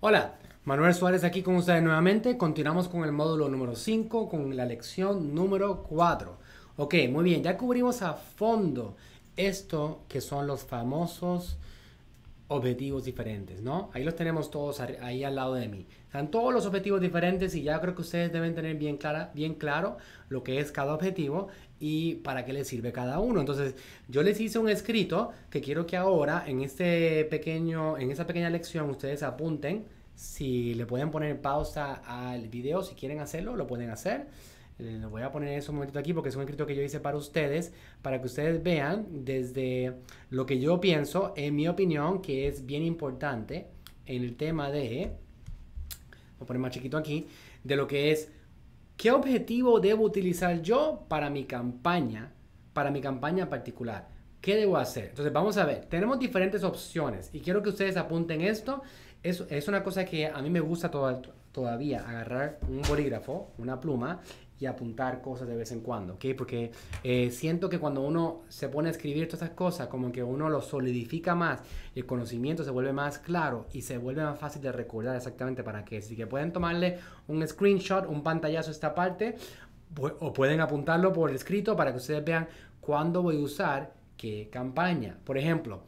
Hola, Manuel Suárez aquí con ustedes nuevamente. Continuamos con el módulo número 5, con la lección número 4. Ok, muy bien, ya cubrimos a fondo esto que son los famosos objetivos diferentes, ¿no? Ahí los tenemos todos ahí al lado de mí. Están todos los objetivos diferentes y ya creo que ustedes deben tener bien, clara, bien claro lo que es cada objetivo y para qué les sirve cada uno. Entonces, yo les hice un escrito que quiero que ahora en este pequeño en esta pequeña lección ustedes apunten si le pueden poner pausa al video si quieren hacerlo, lo pueden hacer eh, lo voy a poner eso este un momentito aquí porque es un escrito que yo hice para ustedes, para que ustedes vean desde lo que yo pienso, en mi opinión, que es bien importante en el tema de, voy a poner más chiquito aquí, de lo que es qué objetivo debo utilizar yo para mi campaña, para mi campaña en particular. ¿Qué debo hacer? Entonces vamos a ver, tenemos diferentes opciones y quiero que ustedes apunten esto. Es, es una cosa que a mí me gusta todavía, agarrar un bolígrafo, una pluma y apuntar cosas de vez en cuando, ¿ok? Porque eh, siento que cuando uno se pone a escribir todas esas cosas, como que uno lo solidifica más, el conocimiento se vuelve más claro y se vuelve más fácil de recordar exactamente para que Así que pueden tomarle un screenshot, un pantallazo a esta parte, o pueden apuntarlo por escrito para que ustedes vean cuándo voy a usar qué campaña. Por ejemplo,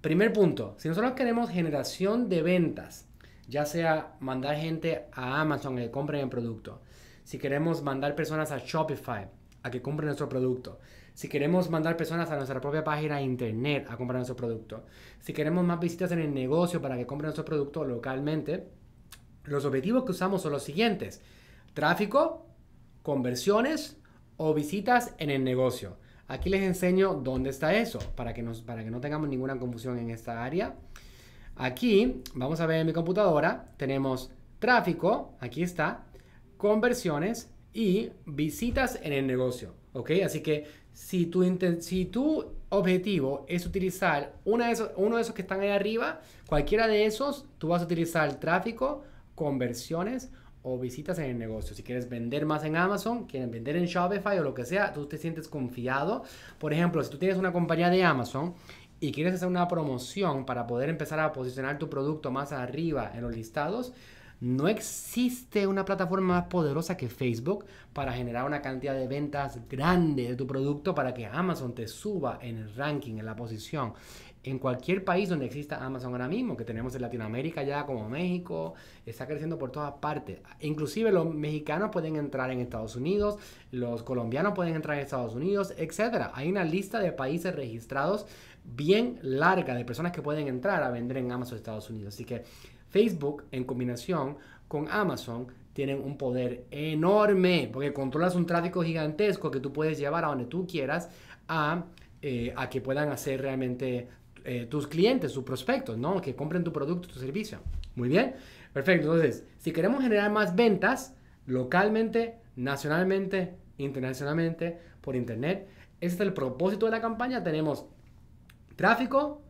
primer punto, si nosotros queremos generación de ventas, ya sea mandar gente a Amazon que compren el producto, si queremos mandar personas a Shopify a que compren nuestro producto, si queremos mandar personas a nuestra propia página de internet a comprar nuestro producto, si queremos más visitas en el negocio para que compren nuestro producto localmente, los objetivos que usamos son los siguientes. Tráfico, conversiones o visitas en el negocio. Aquí les enseño dónde está eso para que, nos, para que no tengamos ninguna confusión en esta área. Aquí, vamos a ver en mi computadora, tenemos tráfico, aquí está, conversiones y visitas en el negocio. ¿Ok? Así que si tu, si tu objetivo es utilizar una de esos, uno de esos que están ahí arriba, cualquiera de esos, tú vas a utilizar tráfico, conversiones o visitas en el negocio. Si quieres vender más en Amazon, quieres vender en Shopify o lo que sea, tú te sientes confiado. Por ejemplo, si tú tienes una compañía de Amazon y quieres hacer una promoción para poder empezar a posicionar tu producto más arriba en los listados, no existe una plataforma más poderosa que Facebook para generar una cantidad de ventas grande de tu producto para que Amazon te suba en el ranking, en la posición. En cualquier país donde exista Amazon ahora mismo, que tenemos en Latinoamérica ya como México, está creciendo por todas partes. Inclusive los mexicanos pueden entrar en Estados Unidos, los colombianos pueden entrar en Estados Unidos, etc. Hay una lista de países registrados bien larga de personas que pueden entrar a vender en Amazon Estados Unidos. Así que Facebook en combinación con Amazon tienen un poder enorme porque controlas un tráfico gigantesco que tú puedes llevar a donde tú quieras a, eh, que puedan hacer realmente eh, tus clientes, sus prospectos, ¿no? Que compren tu producto, tu servicio. Muy bien, perfecto. Entonces, si queremos generar más ventas localmente, nacionalmente, internacionalmente, por internet, ese es el propósito de la campaña. Tenemos tráfico,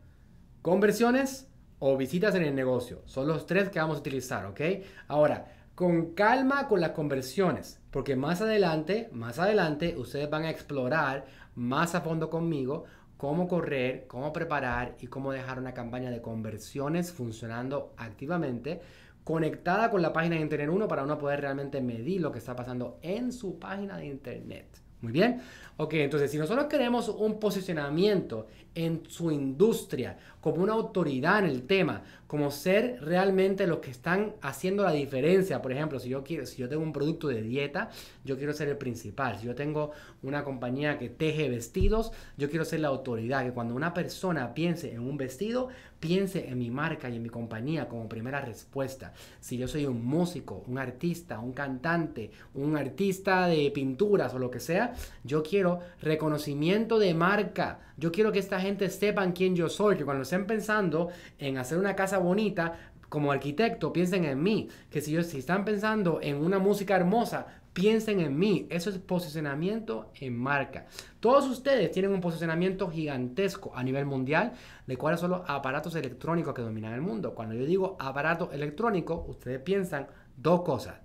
conversiones, o visitas en el negocio. Son los tres que vamos a utilizar, ¿ok? Ahora, con calma con las conversiones, porque más adelante, más adelante, ustedes van a explorar más a fondo conmigo cómo correr, cómo preparar y cómo dejar una campaña de conversiones funcionando activamente conectada con la página de Internet 1 para uno poder realmente medir lo que está pasando en su página de Internet. Muy bien. Ok, entonces si nosotros queremos un posicionamiento en su industria, como una autoridad en el tema, como ser realmente los que están haciendo la diferencia. Por ejemplo, si yo quiero, si yo tengo un producto de dieta, yo quiero ser el principal. Si yo tengo una compañía que teje vestidos, yo quiero ser la autoridad. Que cuando una persona piense en un vestido, piense en mi marca y en mi compañía como primera respuesta. Si yo soy un músico, un artista, un cantante, un artista de pinturas o lo que sea, yo quiero reconocimiento de marca. Yo quiero que esta gente sepan quién yo soy, que cuando estén pensando en hacer una casa bonita, como arquitecto, piensen en mí. Que si, yo, si están pensando en una música hermosa, piensen en mí. Eso es posicionamiento en marca. Todos ustedes tienen un posicionamiento gigantesco a nivel mundial de cuáles son los aparatos electrónicos que dominan el mundo. Cuando yo digo aparato electrónico, ustedes piensan dos cosas.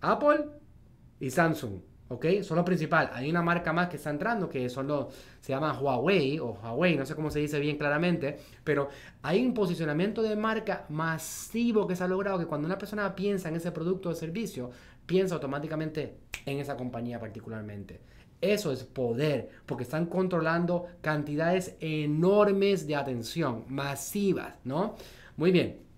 Apple y Samsung. ¿ok? Son los principales. Hay una marca más que está entrando que se llama Huawei o Huawei, no sé cómo se dice bien claramente, pero hay un posicionamiento de marca masivo que se ha logrado que cuando una persona piensa en ese producto o servicio, piensa automáticamente en esa compañía particularmente. Eso es poder, porque están controlando cantidades enormes de atención, masivas, ¿no? Muy bien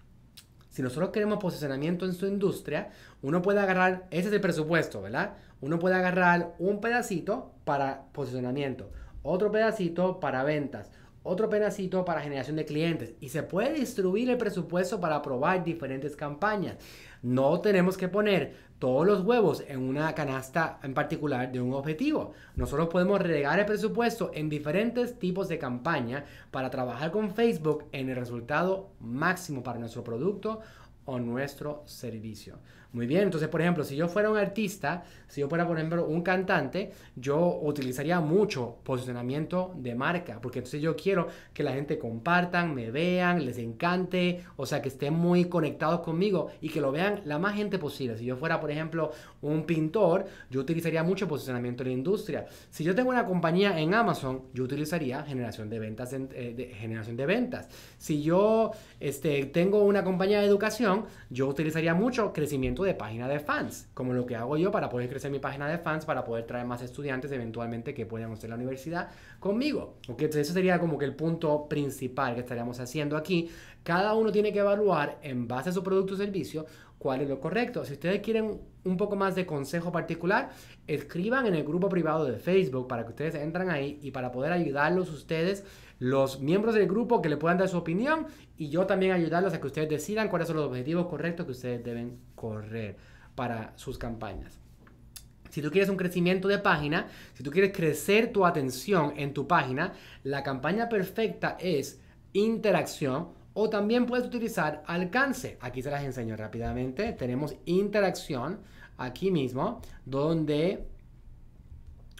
si nosotros queremos posicionamiento en su industria, uno puede agarrar, ese es el presupuesto, ¿verdad? Uno puede agarrar un pedacito para posicionamiento, otro pedacito para ventas, otro pedacito para generación de clientes y se puede distribuir el presupuesto para probar diferentes campañas. No tenemos que poner todos los huevos en una canasta en particular de un objetivo. Nosotros podemos relegar el presupuesto en diferentes tipos de campaña para trabajar con Facebook en el resultado máximo para nuestro producto o nuestro servicio. Muy bien, entonces por ejemplo, si yo fuera un artista, si yo fuera por ejemplo un cantante, yo utilizaría mucho posicionamiento de marca, porque entonces yo quiero que la gente compartan, me vean, les encante, o sea, que estén muy conectados conmigo y que lo vean la más gente posible. Si yo fuera por ejemplo un pintor, yo utilizaría mucho posicionamiento de la industria. Si yo tengo una compañía en Amazon, yo utilizaría generación de ventas, eh, generación de ventas. Si yo este, tengo una compañía de educación, yo utilizaría mucho crecimiento de página de fans, como lo que hago yo para poder crecer mi página de fans, para poder traer más estudiantes eventualmente que puedan hacer la universidad conmigo. Entonces eso sería como que el punto principal que estaríamos haciendo aquí. Cada uno tiene que evaluar en base a su producto o servicio cuál es lo correcto. Si ustedes quieren un poco más de consejo particular, escriban en el grupo privado de Facebook para que ustedes entran ahí y para poder ayudarlos ustedes, los miembros del grupo, que le puedan dar su opinión y yo también ayudarlos a que ustedes decidan cuáles son los objetivos correctos que ustedes deben correr para sus campañas. Si tú quieres un crecimiento de página, si tú quieres crecer tu atención en tu página, la campaña perfecta es interacción o también puedes utilizar alcance. Aquí se las enseño rápidamente. Tenemos interacción aquí mismo, donde...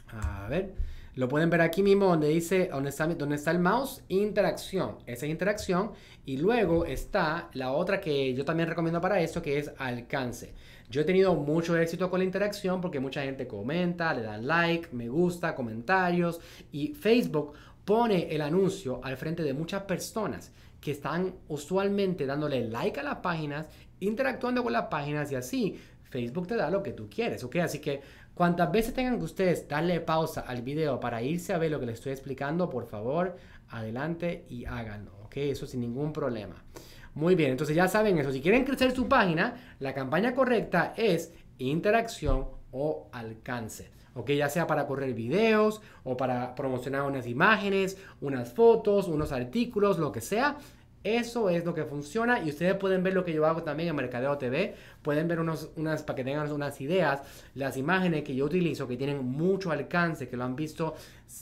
A ver, lo pueden ver aquí mismo donde dice, donde está, donde está el mouse, interacción. Esa es interacción. Y luego está la otra que yo también recomiendo para esto, que es alcance. Yo he tenido mucho éxito con la interacción porque mucha gente comenta, le dan like, me gusta, comentarios. Y Facebook pone el anuncio al frente de muchas personas que están usualmente dándole like a las páginas, interactuando con las páginas y así Facebook te da lo que tú quieres, ¿ok? Así que cuantas veces tengan que ustedes darle pausa al video para irse a ver lo que les estoy explicando, por favor, adelante y háganlo, ¿ok? Eso sin ningún problema. Muy bien, entonces ya saben eso. Si quieren crecer su página, la campaña correcta es interacción o alcance que Ya sea para correr videos o para promocionar unas imágenes, unas fotos, unos artículos, lo que sea. Eso es lo que funciona y ustedes pueden ver lo que yo hago también en Mercadeo TV. Pueden ver unas, para que tengan unas ideas, las imágenes que yo utilizo que tienen mucho alcance, que lo han visto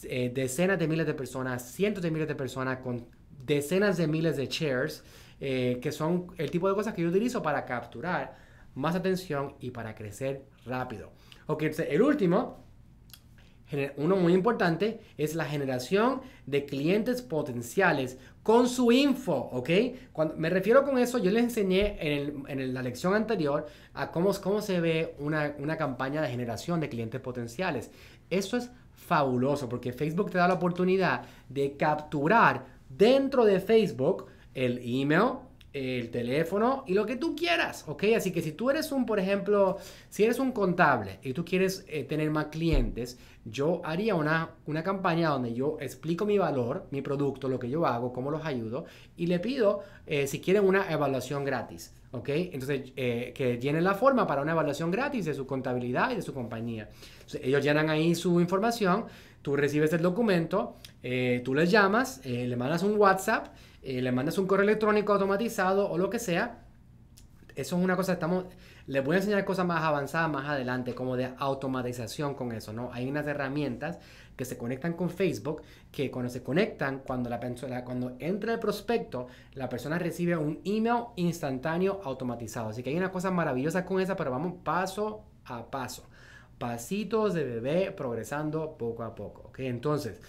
eh, decenas de miles de personas, cientos de miles de personas con decenas de miles de shares, eh, que son el tipo de cosas que yo utilizo para capturar más atención y para crecer rápido. Ok, el último, uno muy importante, es la generación de clientes potenciales con su info, ¿ok? Cuando, me refiero con eso, yo les enseñé en, la lección anterior a cómo, cómo se ve una, una campaña de generación de clientes potenciales. Eso es fabuloso porque Facebook te da la oportunidad de capturar dentro de Facebook el email, el teléfono y lo que tú quieras, ¿ok? Así que si tú eres un, por ejemplo, si eres un contable y tú quieres eh, tener más clientes, yo haría una, una campaña donde yo explico mi valor, mi producto, lo que yo hago, cómo los ayudo y le pido, eh, si quieren, una evaluación gratis, ¿ok? Entonces, eh, que llenen la forma para una evaluación gratis de su contabilidad y de su compañía. ellos llenan ahí su información, tú recibes el documento, tú les llamas, le mandas un WhatsApp, eh, le mandas un correo electrónico automatizado o lo que sea. Eso es una cosa, estamos, les voy a enseñar cosas más avanzadas más adelante, como de automatización con eso, ¿no? Hay unas herramientas que se conectan con Facebook, que cuando se conectan, cuando la persona, cuando entra el prospecto, la persona recibe un email instantáneo automatizado. Así que hay una cosa maravillosa con esa, pero vamos paso a paso. Pasitos de bebé progresando poco a poco. ¿Okay? Entonces,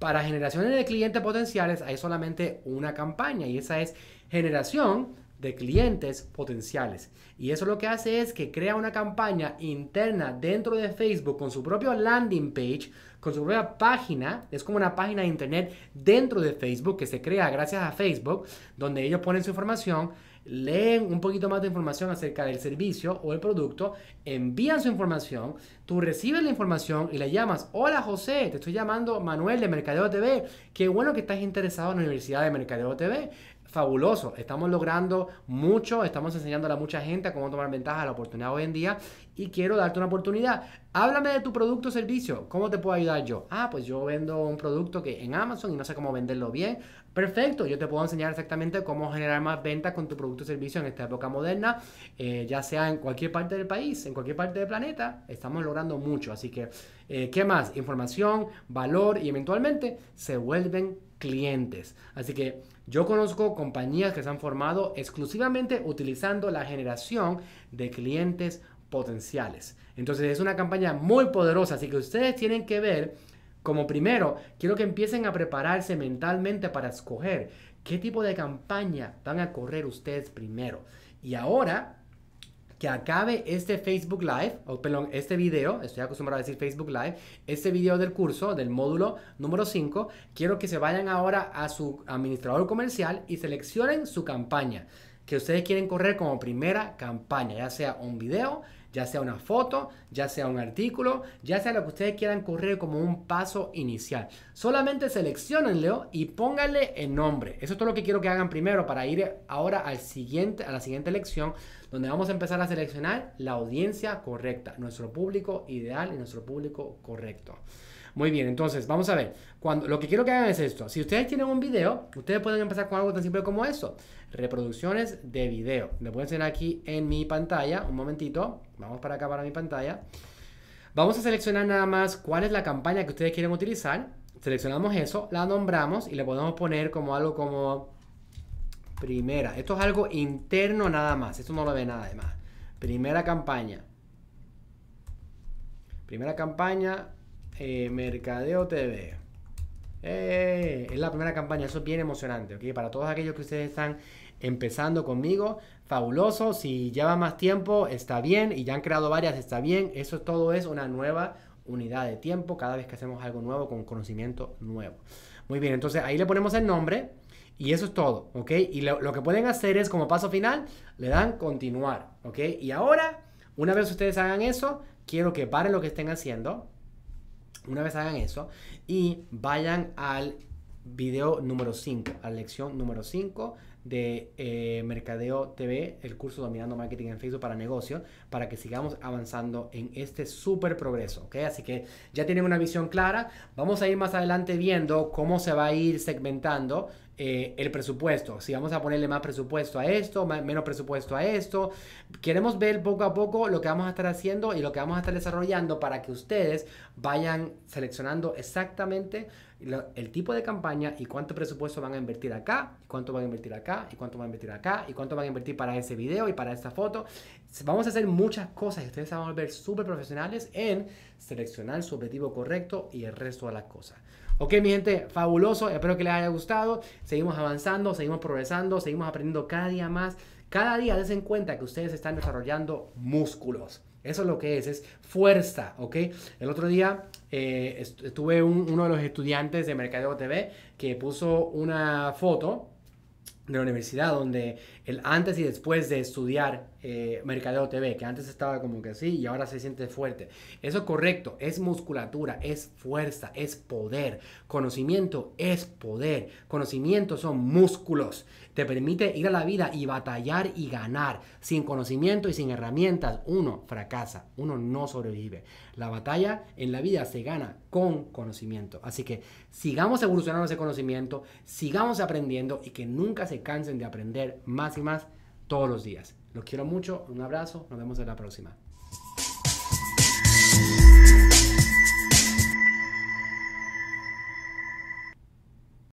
para generaciones de clientes potenciales hay solamente una campaña y esa es generación de clientes potenciales. Y eso lo que hace es que crea una campaña interna dentro de Facebook con su propio landing page, con su propia página. Es como una página de internet dentro de Facebook que se crea gracias a Facebook, donde ellos ponen su información leen un poquito más de información acerca del servicio o el producto, envían su información, tú recibes la información y le llamas, hola José, te estoy llamando Manuel de Mercadeo TV, qué bueno que estás interesado en la Universidad de Mercadeo TV, fabuloso. Estamos logrando mucho, estamos enseñando a mucha gente a cómo tomar ventaja de la oportunidad hoy en día y quiero darte una oportunidad. Háblame de tu producto o servicio. ¿Cómo te puedo ayudar yo? Ah, pues yo vendo un producto que en Amazon y no sé cómo venderlo bien. Perfecto, yo te puedo enseñar exactamente cómo generar más ventas con tu producto o servicio en esta época moderna, eh, ya sea en cualquier parte del país, en cualquier parte del planeta. Estamos logrando mucho, así que, eh, ¿qué más? Información, valor y eventualmente se vuelven clientes. Así que yo conozco compañías que se han formado exclusivamente utilizando la generación de clientes potenciales. Entonces es una campaña muy poderosa, así que ustedes tienen que ver como primero, quiero que empiecen a prepararse mentalmente para escoger qué tipo de campaña van a correr ustedes primero. Y ahora que acabe este Facebook Live, o perdón, este video, estoy acostumbrado a decir Facebook Live, este video del curso, del módulo número 5, quiero que se vayan ahora a su administrador comercial y seleccionen su campaña que ustedes quieren correr como primera campaña, ya sea un video, ya sea una foto, ya sea un artículo, ya sea lo que ustedes quieran correr como un paso inicial. Solamente seleccionenlo y pónganle el nombre. Eso es todo lo que quiero que hagan primero para ir ahora siguiente, a la siguiente lección donde vamos a empezar a seleccionar la audiencia correcta, nuestro público ideal y nuestro público correcto. Muy bien, entonces vamos a ver. Cuando, lo que quiero que hagan es esto. Si ustedes tienen un video, ustedes pueden empezar con algo tan simple como eso. Reproducciones de video. Le pueden aquí en mi pantalla. Un momentito. Vamos para acá para mi pantalla. Vamos a seleccionar nada más cuál es la campaña que ustedes quieren utilizar. Seleccionamos eso, la nombramos y le podemos poner como algo como primera. Esto es algo interno nada más. Esto no lo ve nada más. Primera campaña. Primera campaña, eh, Mercadeo TV. Eh, es la primera campaña, eso es bien emocionante, ¿ok? Para todos aquellos que ustedes están empezando conmigo, fabuloso, si lleva más tiempo, está bien, y ya han creado varias, está bien, eso todo es una nueva unidad de tiempo cada vez que hacemos algo nuevo con conocimiento nuevo. Muy bien, entonces ahí le ponemos el nombre y eso es todo, ¿ok? Y lo, que pueden hacer es como paso final, le dan continuar, ¿ok? Y ahora, una vez ustedes hagan eso, quiero que paren lo que estén haciendo, una vez hagan eso y vayan al video número 5, a la lección número 5 de eh, Mercadeo TV, el curso Dominando Marketing en Facebook para Negocios, para que sigamos avanzando en este súper progreso, que Así que ya tienen una visión clara, vamos a ir más adelante viendo cómo se va a ir segmentando eh, el presupuesto, si vamos a ponerle más presupuesto a esto, menos presupuesto a esto. Queremos ver poco a poco lo que vamos a estar haciendo y lo que vamos a estar desarrollando para que ustedes vayan seleccionando exactamente el tipo de campaña y cuánto presupuesto van a invertir acá, cuánto van a invertir acá, y cuánto van a invertir acá, y cuánto van a invertir para ese video y para esta foto. Vamos a hacer muchas cosas y ustedes van a volver súper profesionales en seleccionar su objetivo correcto y el resto de las cosas. Ok, mi gente, fabuloso. Espero que les haya gustado. Seguimos avanzando, seguimos progresando, seguimos aprendiendo cada día más. Cada día des en cuenta que ustedes están desarrollando músculos. Eso es lo que es, es fuerza, ¿ok? El otro día eh, estuve uno de los estudiantes de Mercadeo TV que puso una foto de la universidad, donde el antes y después de estudiar eh, Mercadeo TV, que antes estaba como que así y ahora se siente fuerte. Eso es correcto, es musculatura, es fuerza, es poder. Conocimiento es poder. Conocimiento son músculos permite ir a la vida y batallar y ganar. Sin conocimiento y sin herramientas, uno fracasa, uno no sobrevive. La batalla en la vida se gana con conocimiento. Así que sigamos evolucionando ese conocimiento, sigamos aprendiendo y que nunca se cansen de aprender más y más todos los días. Los quiero mucho, un abrazo, nos vemos en la próxima.